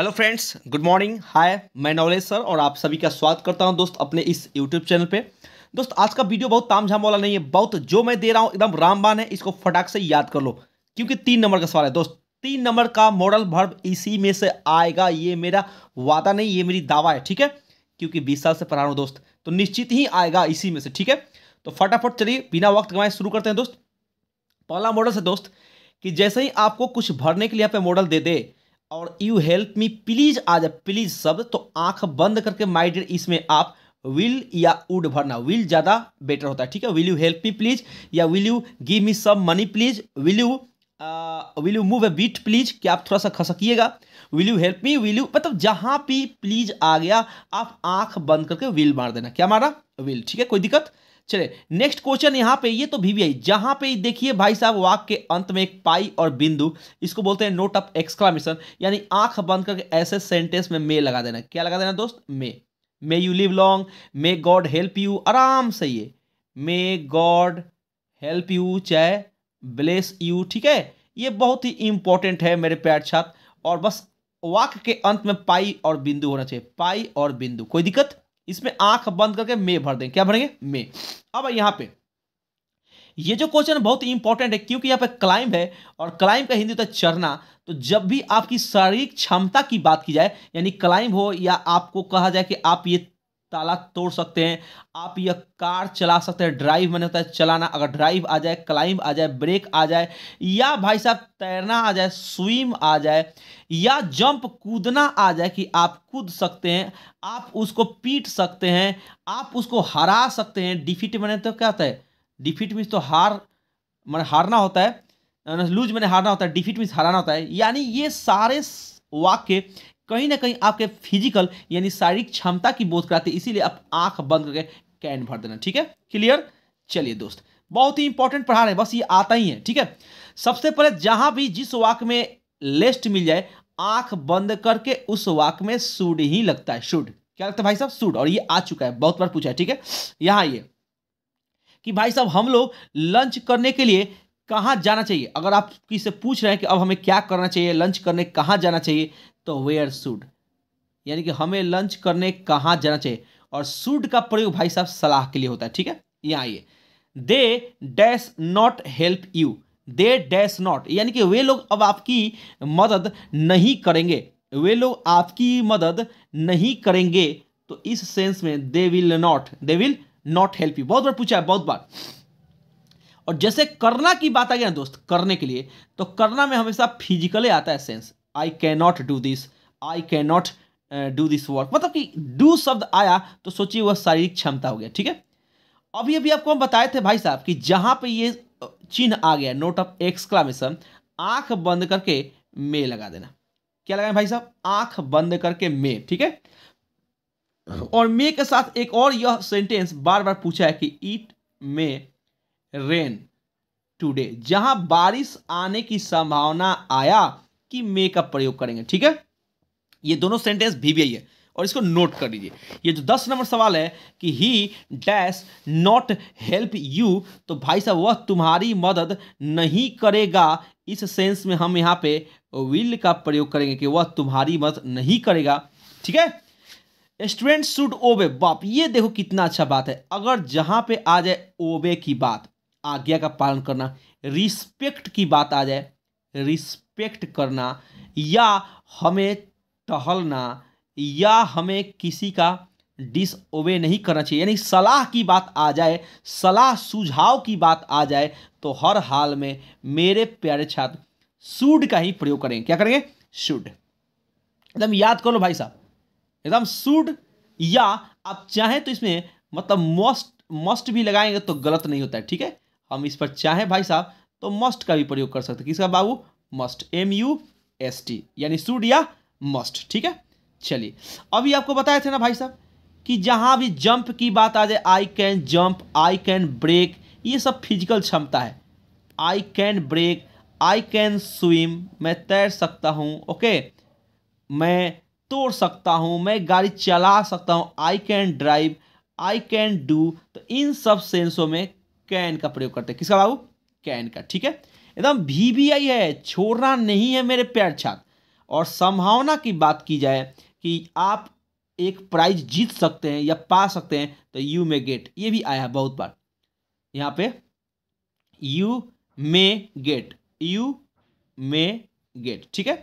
hello friends good morning hi मैं Navlesh sir और आप सभी का स्वागत करता हूं दोस्त अपने इस यूट्यूब चैनल पे दोस्त आज का वीडियो बहुत तामझाम वाला नहीं है बहुत जो मैं दे रहा हूं एकदम रामबान है इसको फटाक से याद कर लो क्योंकि तीन नंबर का सवाल है दोस्त तीन नंबर का मॉडल भर्व इसी में से आएगा ये मेरा वादा नहीं ये मेरी दावा है ठीक है क्योंकि बीस साल से पढ़ा हूँ दोस्त तो निश्चित ही आएगा इसी में से ठीक है तो फटाफट चलिए बिना वक्त गवाए शुरू करते हैं दोस्त पहला मॉडल से दोस्त कि जैसे ही आपको कुछ भरने के लिए यहाँ पे मॉडल दे दे और यू हेल्प मी प्लीज आ जाए प्लीज शब्द तो आंख बंद करके माई डियर इसमें आप विल या उड भरना विल ज़्यादा बेटर होता है ठीक है will you help me please या will you give me some money please will you will you move a bit please क्या आप थोड़ा सा सकिएगा will you help me will you मतलब जहां भी प्लीज आ गया आप आंख बंद करके विल मार देना क्या मारा विल ठीक है कोई दिक्कत चले नेक्स्ट क्वेश्चन यहाँ पे ये तो वीवीआई जहां पे देखिए भाई साहब वाक के अंत में एक पाई और बिंदु इसको बोलते हैं नोट ऑफ एक्सक्लामेशन यानी आंख बंद करके ऐसे सेंटेंस में मे लगा देना क्या लगा देना दोस्त may may you live long may God help you आराम से ये मे गॉड हेल्प यू चाहे ब्लेस यू ठीक है ये बहुत ही इंपॉर्टेंट है मेरे प्यार छात्र और बस वाक के अंत में पाई और बिंदु होना चाहिए पाई और बिंदु कोई दिक्कत इसमें आंख बंद करके मे भर दें क्या भरेंगे मे अब यहां पे ये जो क्वेश्चन बहुत ही इंपॉर्टेंट है क्योंकि यहां पे क्लाइंब है और क्लाइंब का हिंदी होता है तो जब भी आपकी शारीरिक क्षमता की बात की जाए यानी क्लाइंब हो या आपको कहा जाए कि आप ये ताला तोड़ सकते हैं आप यह कार चला सकते हैं ड्राइव मैंने होता है चलाना अगर ड्राइव आ जाए क्लाइंब आ जाए ब्रेक आ जाए या भाई साहब तैरना आ जाए स्विम आ जाए या जंप कूदना आ जाए कि आप कूद सकते हैं आप उसको पीट सकते हैं आप उसको हरा सकते हैं डिफीट मैंने तो क्या होता है डिफीट मीन्स तो हार मैंने हारना होता है लूज मैंने हारना होता है डिफीट मीन्स हराना होता है यानी ये सारे वाक्य कहीं ना कहीं आपके फिजिकल यानी शारीरिक क्षमता की बोध कराती है इसीलिए आप आंख बंद करके कैन भर देना ठीक है क्लियर चलिए दोस्त बहुत ही इंपॉर्टेंट पढ़ा रहे हैं बस ये आता ही है ठीक है सबसे पहले जहां भी जिस वाक में लेस्ट मिल जाए आंख बंद करके उस वाक में सूड ही लगता है शुड क्या लगता है भाई साहब सूड और ये आ चुका है बहुत बार पूछा है ठीक है यहां ये कि भाई साहब हम लोग लंच करने के लिए कहाँ जाना चाहिए अगर आप किसी से पूछ रहे हैं कि अब हमें क्या करना चाहिए लंच करने कहाँ जाना चाहिए तो वेयर शुड यानी कि हमें लंच करने कहाँ जाना चाहिए और शुड का प्रयोग भाई साहब सलाह के लिए होता है ठीक है यहाँ आइए they dash not help you they dash not यानी कि वे लोग अब आपकी मदद नहीं करेंगे वे लोग आपकी मदद नहीं करेंगे तो इस सेंस में they will not they will not help you बहुत बार पूछा है बहुत बार और जैसे करना की बात आ गया ना दोस्त करने के लिए तो करना में हमेशा फिजिकली आता है sense I can not do this I can not do this work मतलब कि डू शब्द आया तो सोचिए वह शारीरिक क्षमता हो गया ठीक है अभी अभी आपको हम बताए थे भाई साहब कि जहाँ पे ये चिन्ह आ गया नोट ऑफ एक्सक्लामेशन आंख बंद करके मे लगा देना क्या लगाए भाई साहब आंख बंद करके मे ठीक है और मे के साथ एक और यह सेंटेंस बार बार पूछा है कि ईट मे रेन टूडे जहां बारिश आने की संभावना आया कि मे का प्रयोग करेंगे ठीक है ये दोनों सेंटेंस भी भी है और इसको नोट कर लीजिए ये जो दस नंबर सवाल है कि he dash not help you तो भाई साहब वह तुम्हारी मदद नहीं करेगा इस सेंस में हम यहां पे विल का प्रयोग करेंगे कि वह तुम्हारी मदद नहीं करेगा ठीक है स्टूडेंट शुड ओबे बाप ये देखो कितना अच्छा बात है अगर जहां पे आ जाए ओबे की बात आज्ञा का पालन करना रिस्पेक्ट की बात आ जाए रिस्पेक्ट करना या हमें टहलना या हमें किसी का डिसओबे नहीं करना चाहिए यानी सलाह की बात आ जाए सलाह सुझाव की बात आ जाए तो हर हाल में मेरे प्यारे छात्र सूड का ही प्रयोग करेंगे क्या करेंगे शुड एकदम याद कर लो भाई साहब एकदम सूड या आप चाहें तो इसमें मतलब मोस्ट मस्ट भी लगाएंगे तो गलत नहीं होता है ठीक है हम इस पर चाहें भाई साहब तो मस्ट का भी प्रयोग कर सकते किसका बाबू must M U S T यानी शुड या मस्ट ठीक है चलिए अभी आपको बताए थे ना भाई साहब कि जहाँ भी जंप की बात आ जाए I can jump I can break ये सब फिजिकल क्षमता है I can break I can swim मैं तैर सकता हूँ ओके मैं तोड़ सकता हूँ मैं गाड़ी चला सकता हूँ I can drive I can do तो इन सब सेंसों में कैन का प्रयोग करते हैं किसका बाबू कैन का ठीक है एकदम भी भी आई है छोड़ना नहीं है मेरे प्यार छात्र और संभावना की बात की जाए कि आप एक प्राइज जीत सकते हैं या पा सकते हैं तो यू मे गेट ये भी आया है बहुत बार यहाँ पे you may get you may get ठीक है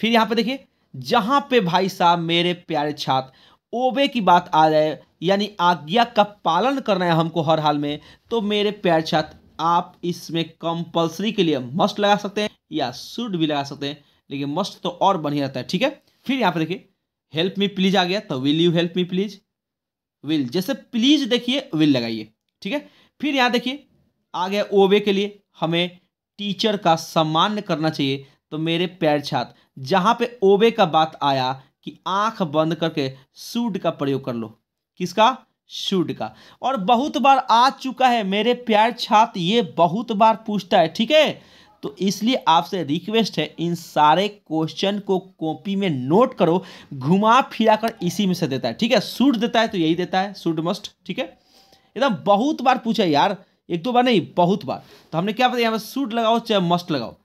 फिर यहाँ पे देखिए जहाँ पे भाई साहब मेरे प्यारे छात्र ओबे की बात आ जाए यानी आज्ञा का पालन करना है हमको हर हाल में तो मेरे प्यार छात्र आप इसमें कंपल्सरी के लिए मस्ट लगा सकते हैं या शुड भी लगा सकते हैं लेकिन मस्ट तो और बढ़िया रहता है ठीक है फिर यहाँ पे देखिए हेल्प मी प्लीज आ गया तो will you help me please will जैसे प्लीज देखिए विल लगाइए ठीक है फिर यहाँ देखिए आ गया ओबे के लिए हमें टीचर का सम्मान करना चाहिए तो मेरे प्यार छात्र जहाँ पे ओबे का बात आया कि आंख बंद करके शूड का प्रयोग कर लो किसका शूड का और बहुत बार आ चुका है मेरे प्यार छात्र ये बहुत बार पूछता है ठीक है तो इसलिए आपसे रिक्वेस्ट है इन सारे क्वेश्चन को कॉपी में नोट करो घुमा फिरा कर इसी में से देता है ठीक है सूट देता है तो यही देता है सूट मस्ट ठीक है एकदम बहुत बार पूछा यार एक दो बार नहीं बहुत बार तो हमने क्या बताया यहाँ पर सूट लगाओ चाहे मस्ट लगाओ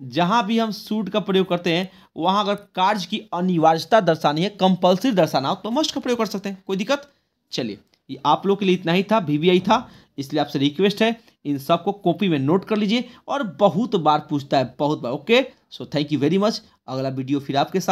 जहाँ भी हम सूट का प्रयोग करते हैं वहाँ अगर कार्य की अनिवार्यता दर्शानी है कंपल्सरी दर्शाना हो तो मस्ट का प्रयोग कर सकते हैं कोई दिक्कत चलिए ये आप लोग के लिए इतना ही था वी था इसलिए आपसे रिक्वेस्ट है इन सबको कॉपी में नोट कर लीजिए और बहुत बार पूछता है बहुत बार okay so thank you very much अगला वीडियो फिर आपके सामने